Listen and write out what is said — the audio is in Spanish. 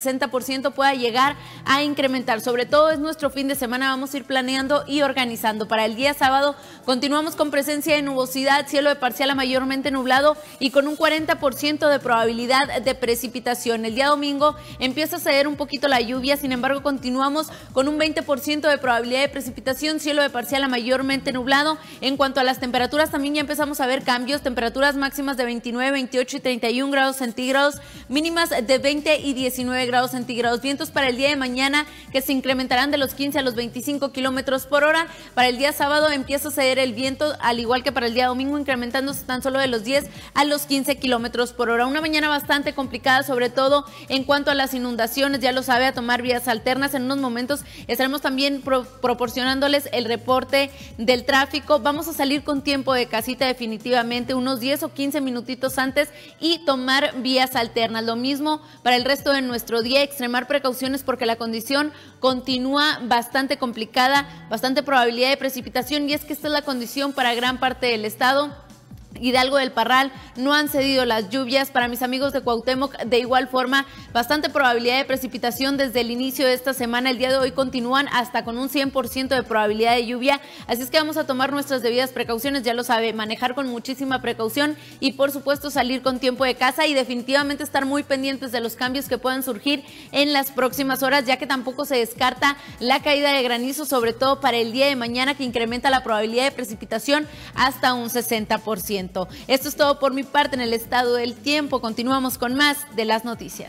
60% pueda llegar a incrementar. Sobre todo es nuestro fin de semana, vamos a ir planeando y organizando. Para el día sábado continuamos con presencia de nubosidad, cielo de parcial a mayormente nublado y con un 40% de probabilidad de precipitación. El día domingo empieza a ceder un poquito la lluvia, sin embargo continuamos con un 20% de probabilidad de precipitación, cielo de parcial a mayormente nublado. En cuanto a las temperaturas también ya empezamos a ver cambios, temperaturas máximas de 29, 28 y 31 grados centígrados, mínimas de 20 y 19 grados centígrados. Vientos para el día de mañana que se incrementarán de los 15 a los 25 kilómetros por hora. Para el día sábado empieza a ceder el viento, al igual que para el día domingo, incrementándose tan solo de los 10 a los 15 kilómetros por hora. Una mañana bastante complicada, sobre todo en cuanto a las inundaciones. Ya lo sabe, a tomar vías alternas. En unos momentos estaremos también proporcionándoles el reporte del tráfico. Vamos a salir con tiempo de casita definitivamente, unos 10 o 15 minutitos antes y tomar vías alternas. Lo mismo para el resto de nuestros Podía extremar precauciones porque la condición continúa bastante complicada, bastante probabilidad de precipitación y es que esta es la condición para gran parte del estado Hidalgo del Parral no han cedido las lluvias. Para mis amigos de Cuauhtémoc, de igual forma, bastante probabilidad de precipitación desde el inicio de esta semana. El día de hoy continúan hasta con un 100% de probabilidad de lluvia. Así es que vamos a tomar nuestras debidas precauciones, ya lo sabe, manejar con muchísima precaución y por supuesto salir con tiempo de casa y definitivamente estar muy pendientes de los cambios que puedan surgir en las próximas horas, ya que tampoco se descarta la caída de granizo, sobre todo para el día de mañana que incrementa la probabilidad de precipitación hasta un 60%. Esto es todo por mi parte en el estado del tiempo. Continuamos con más de las noticias.